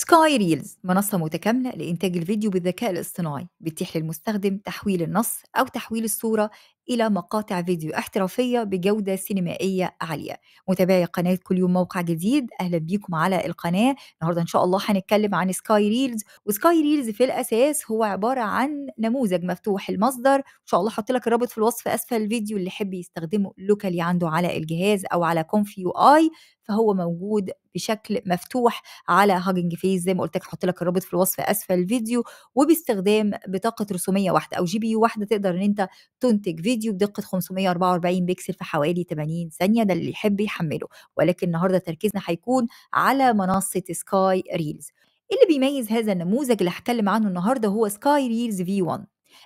سكاي ريلز منصة متكاملة لإنتاج الفيديو بالذكاء الاصطناعي بتتيح للمستخدم تحويل النص أو تحويل الصورة إلى مقاطع فيديو احترافية بجودة سينمائية عالية متابعي قناة كل يوم موقع جديد أهلا بيكم على القناة النهاردة إن شاء الله هنتكلم عن سكاي ريلز وسكاي ريلز في الأساس هو عبارة عن نموذج مفتوح المصدر إن شاء الله حط لك الرابط في الوصف أسفل الفيديو اللي يحب يستخدمه لوكالي عنده على الجهاز أو على كونف يو آي فهو موجود بشكل مفتوح على هاجنج فيس زي ما قلت لك هحط لك الرابط في الوصف اسفل الفيديو وباستخدام بطاقه رسوميه واحده او جي بي يو واحده تقدر ان انت تنتج فيديو فيديو بدقة 544 بكسل في حوالي 80 ثانية ده اللي يحب يحمله ولكن النهاردة تركيزنا هيكون على منصة سكاي ريلز اللي بيميز هذا النموذج اللي هتكلم عنه النهاردة هو سكاي ريلز في 1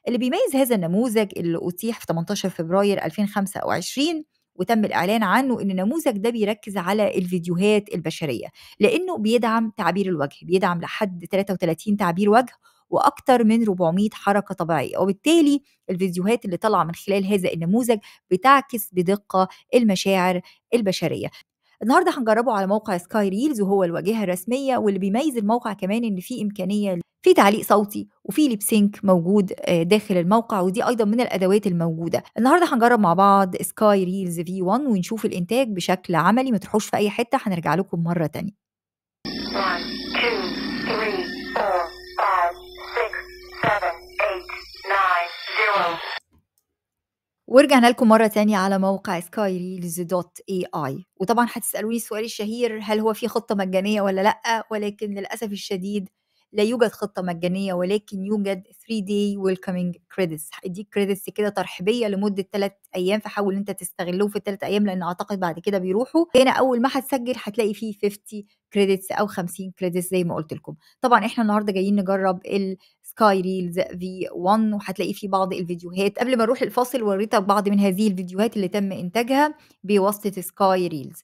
اللي بيميز هذا النموذج اللي أتيح في 18 فبراير 2025 وتم الإعلان عنه إن النموذج ده بيركز على الفيديوهات البشرية لأنه بيدعم تعبير الوجه بيدعم لحد 33 تعبير وجه واكثر من 400 حركه طبيعيه وبالتالي الفيديوهات اللي طالعه من خلال هذا النموذج بتعكس بدقه المشاعر البشريه النهارده هنجربه على موقع سكاي ريلز وهو الواجهه الرسميه واللي بيميز الموقع كمان ان في امكانيه في تعليق صوتي وفي سينك موجود آه، داخل الموقع ودي ايضا من الادوات الموجوده النهارده هنجرب مع بعض سكاي ريلز في 1 ونشوف الانتاج بشكل عملي ما تروحوش في اي حته هنرجع لكم مره تانية ورجعنا لكم مرة تانية على موقع اي وطبعا هتسألوني السؤال الشهير هل هو في خطة مجانية ولا لأ ولكن للأسف الشديد لا يوجد خطه مجانيه ولكن يوجد 3 day welcoming credits هيديك كريدتس كده ترحيبيه لمده 3 ايام فحاول انت تستغلهم في الثلاث ايام لان اعتقد بعد كده بيروحوا هنا اول ما هتسجل هتلاقي فيه 50 كريدتس او 50 كريدتس زي ما قلت لكم طبعا احنا النهارده جايين نجرب السكاي ريلز في 1 وهتلاقي فيه بعض الفيديوهات قبل ما نروح الفاصل وريتك بعض من هذه الفيديوهات اللي تم انتاجها بواسطه سكاي آه، ريلز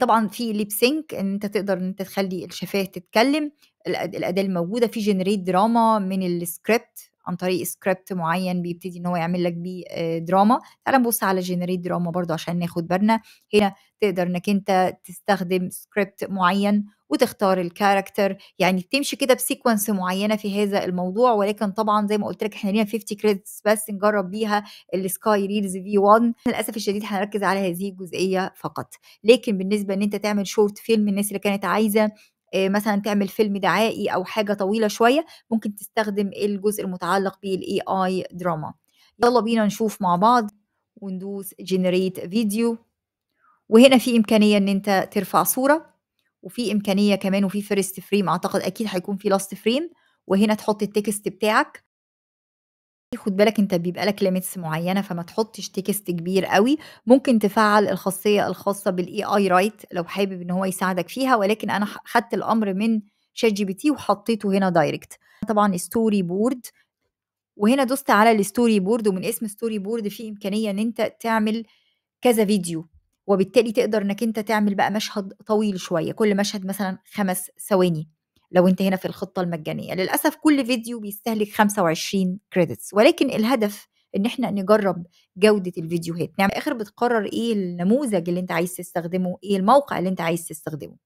طبعا في ليب سينك ان انت تقدر ان انت تخلي الشفاه تتكلم الاداه الموجوده في جنريت دراما من السكريبت عن طريق سكريبت معين بيبتدي ان هو يعمل لك بيه دراما آه، تعال نبص على جنريت دراما برضو عشان ناخد بالنا هنا تقدر انك انت تستخدم سكريبت معين وتختار الكاركتر يعني تمشي كده بسيكونس معينه في هذا الموضوع ولكن طبعا زي ما قلت لك احنا لينا 50 كريدتس بس نجرب بيها السكاي ريلز في 1 للاسف الشديد هنركز على هذه الجزئيه فقط لكن بالنسبه ان انت تعمل شورت فيلم الناس اللي كانت عايزه مثلا تعمل فيلم دعائي او حاجه طويله شويه ممكن تستخدم الجزء المتعلق بالاي اي دراما يلا بينا نشوف مع بعض وندوس جنريت فيديو وهنا في امكانيه ان انت ترفع صوره وفي امكانيه كمان وفي فيرست فريم اعتقد اكيد هيكون في لاست فريم وهنا تحط التكست بتاعك خُد بالك أنت بيبقى لك ليميتس معيّنة، فما تحطّش تكست كبير قوي ممكن تفعّل الخاصية الخاصة بالاي اي رايت لو حابب إن هو يساعدك فيها، ولكن أنا خدت الأمر من شات جي بي تي وحطّيته هنا دايركت طبعًا ستوري بورد وهنا دوست على الستوري بورد ومن اسم ستوري بورد في إمكانية إن أنت تعمل كذا فيديو، وبالتالي تقدر إنّك أنت تعمل بقى مشهد طويل شوية، كل مشهد مثلًا خمس ثواني. لو انت هنا في الخطه المجانيه للاسف كل فيديو بيستهلك 25 كريدتس ولكن الهدف ان احنا نجرب جوده الفيديوهات نعم اخر بتقرر ايه النموذج اللي انت عايز تستخدمه ايه الموقع اللي انت عايز تستخدمه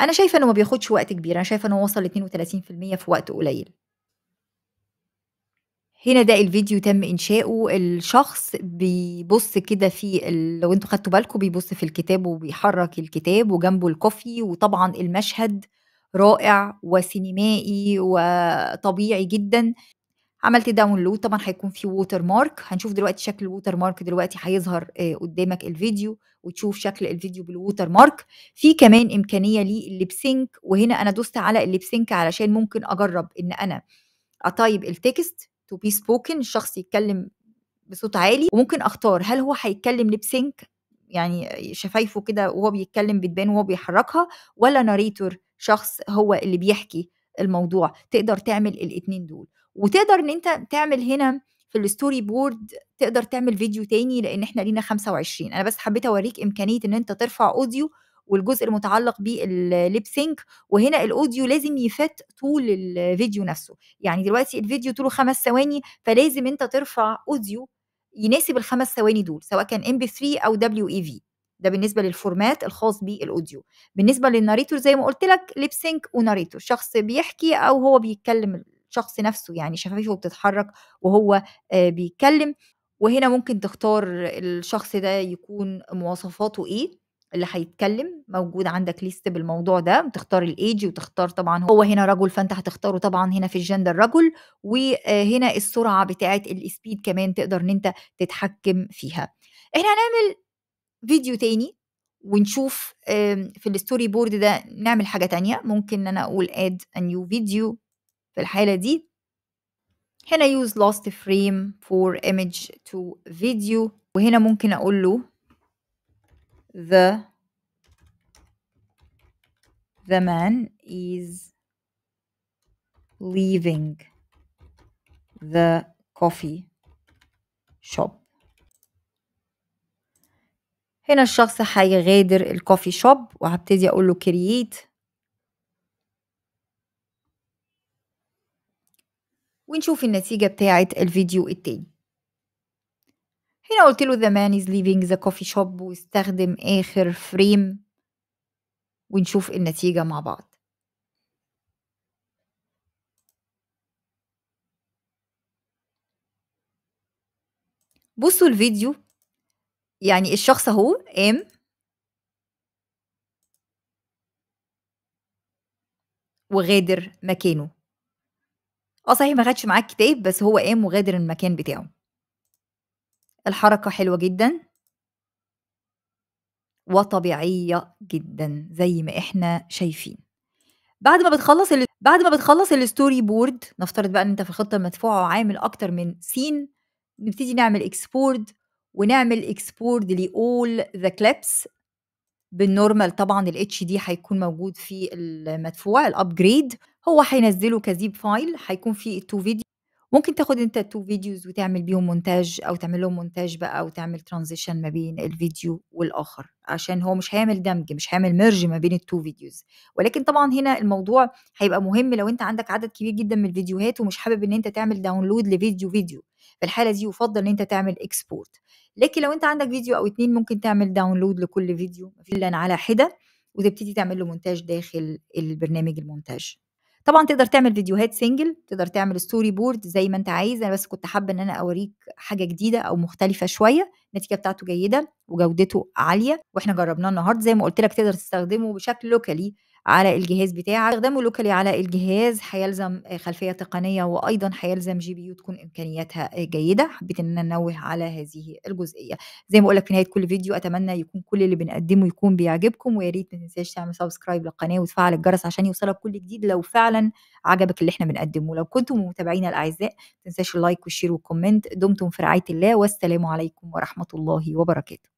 انا شايفه انه ما بياخدش وقت كبير انا شايفه انه وصل 32% في وقت قليل هنا ده الفيديو تم انشاؤه الشخص بيبص كده في ال... لو انتوا خدتوا بالكم بيبص في الكتاب وبيحرك الكتاب وجنبه الكوفي وطبعا المشهد رائع وسينمائي وطبيعي جدا عملت داونلود طبعا هيكون في ووتر مارك هنشوف دلوقتي شكل الووتر مارك دلوقتي هيظهر آه، قدامك الفيديو وتشوف شكل الفيديو بالووتر مارك في كمان امكانيه للليبسينك وهنا انا دوست على الليبسينك علشان ممكن اجرب ان انا اطيب التكست تو بي سبوكن الشخص يتكلم بصوت عالي وممكن اختار هل هو هيتكلم ليبسينك يعني شفايفه كده وهو بيتكلم بتبان وهو بيحركها ولا ناريتور شخص هو اللي بيحكي الموضوع تقدر تعمل الاتنين دول وتقدر ان انت تعمل هنا في الستوري بورد تقدر تعمل فيديو تاني لان احنا لينا 25 انا بس حبيت اوريك امكانيه ان انت ترفع اوديو والجزء المتعلق بالليب سينك وهنا الاوديو لازم يفت طول الفيديو نفسه يعني دلوقتي الفيديو طوله خمس ثواني فلازم انت ترفع اوديو يناسب الخمس ثواني دول سواء كان ام بي 3 او دبليو اي في ده بالنسبه للفورمات الخاص بالاوديو بالنسبه للناريتور زي ما قلت لك ليب سينك وناريتور شخص بيحكي او هو بيتكلم الشخص نفسه يعني شفايفه بتتحرك وهو آه، بيتكلم وهنا ممكن تختار الشخص ده يكون مواصفاته ايه اللي هيتكلم موجود عندك ليست بالموضوع ده تختار الايج وتختار طبعا هو هنا رجل فانت هتختاره طبعا هنا في الجندر رجل وهنا السرعه بتاعه السبيد كمان تقدر ان انت تتحكم فيها احنا هنعمل فيديو تاني ونشوف في الستوري بورد ده نعمل حاجة تانية ممكن ان انا اقول add a new video في الحالة دي هنا use last frame for image to video وهنا ممكن اقول له the the man is leaving the coffee shop هنا الشخص هيغادر الكوفي شوب وهبتدي اقول له كرييت ونشوف النتيجة بتاعة الفيديو التاني هنا قلت له the man is leaving the coffee shop واستخدم آخر فريم ونشوف النتيجة مع بعض بصوا الفيديو يعني الشخص أهو قام وغادر مكانه اه صحيح ما خدش معاه الكتاب بس هو قام وغادر المكان بتاعه الحركة حلوة جدا وطبيعية جدا زي ما احنا شايفين بعد ما بتخلص ال... بعد ما بتخلص الستوري بورد نفترض بقى ان انت في الخطة المدفوعة وعامل اكتر من سين نبتدي نعمل اكسبورد ونعمل اكسبورد لاول ذا كليبس بالنورمال طبعا الاتش دي هيكون موجود في المدفوع الابجريد هو هينزله كزيب فايل هيكون فيه تو فيديو ممكن تاخد انت تو فيديوز وتعمل بيهم مونتاج او تعمل لهم مونتاج بقى وتعمل ترانزيشن ما بين الفيديو والاخر عشان هو مش هيعمل دمج مش هيعمل ميرج ما بين التو فيديوز ولكن طبعا هنا الموضوع هيبقى مهم لو انت عندك عدد كبير جدا من الفيديوهات ومش حابب ان انت تعمل داونلود لفيديو فيديو في الحاله دي يفضل ان انت تعمل اكسبورت لكن لو انت عندك فيديو او اتنين ممكن تعمل داونلود لكل فيديو فعلا على حده وتبتدي تعمل له مونتاج داخل البرنامج المونتاج طبعا تقدر تعمل فيديوهات سنجل تقدر تعمل ستوري بورد زي ما انت عايز انا بس كنت حابه ان انا اوريك حاجه جديده او مختلفه شويه النتيجه بتاعته جيده وجودته عاليه واحنا جربناه النهارده زي ما قلت لك تقدر تستخدمه بشكل لوكالي على الجهاز بتاعك استخدامه لوكالي على الجهاز هيلزم آه، خلفيه تقنيه وايضا هيلزم جي بي يو تكون امكانياتها آه، جيده حبيت ان انا انوه على هذه الجزئيه زي ما بقول لك في نهايه كل فيديو اتمنى يكون كل اللي بنقدمه يكون بيعجبكم ويا ريت ما تنساش تعمل سبسكرايب للقناه وتفعل الجرس عشان يوصلك كل جديد لو فعلا عجبك اللي احنا بنقدمه لو كنتم متابعينا الاعزاء ما تنساش اللايك والشير والكومنت دمتم في رعايه الله والسلام عليكم ورحمه الله وبركاته